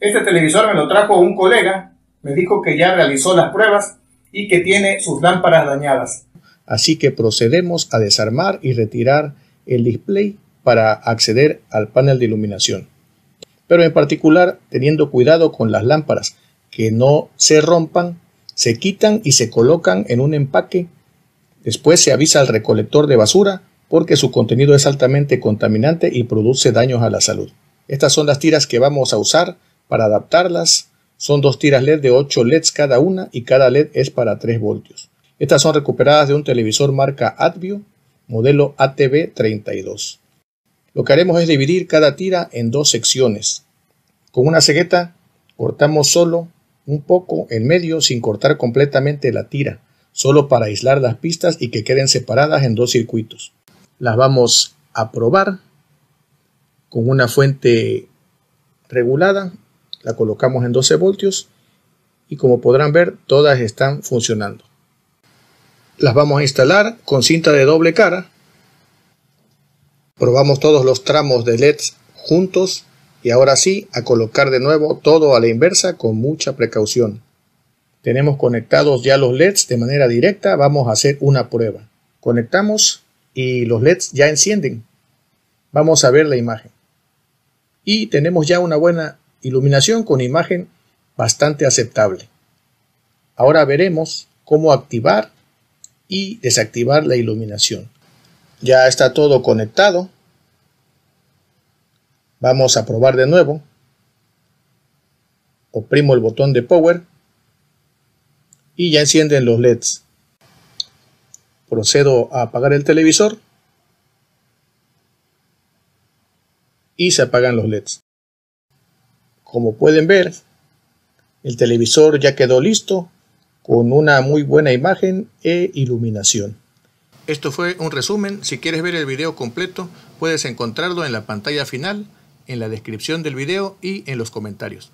Este televisor me lo trajo un colega, me dijo que ya realizó las pruebas y que tiene sus lámparas dañadas. Así que procedemos a desarmar y retirar el display para acceder al panel de iluminación. Pero en particular teniendo cuidado con las lámparas que no se rompan, se quitan y se colocan en un empaque. Después se avisa al recolector de basura porque su contenido es altamente contaminante y produce daños a la salud. Estas son las tiras que vamos a usar para adaptarlas, son dos tiras LED de 8 LEDs cada una y cada LED es para 3 voltios. Estas son recuperadas de un televisor marca Adview, modelo ATV32. Lo que haremos es dividir cada tira en dos secciones. Con una cegueta cortamos solo un poco en medio sin cortar completamente la tira, solo para aislar las pistas y que queden separadas en dos circuitos. Las vamos a probar con una fuente regulada la colocamos en 12 voltios y como podrán ver todas están funcionando. Las vamos a instalar con cinta de doble cara. Probamos todos los tramos de LEDs juntos y ahora sí a colocar de nuevo todo a la inversa con mucha precaución. Tenemos conectados ya los LEDs de manera directa, vamos a hacer una prueba. Conectamos y los LEDs ya encienden. Vamos a ver la imagen. Y tenemos ya una buena iluminación con imagen bastante aceptable. Ahora veremos cómo activar y desactivar la iluminación. Ya está todo conectado. Vamos a probar de nuevo. Oprimo el botón de Power y ya encienden los LEDs. Procedo a apagar el televisor y se apagan los LEDs. Como pueden ver, el televisor ya quedó listo con una muy buena imagen e iluminación. Esto fue un resumen, si quieres ver el video completo puedes encontrarlo en la pantalla final, en la descripción del video y en los comentarios.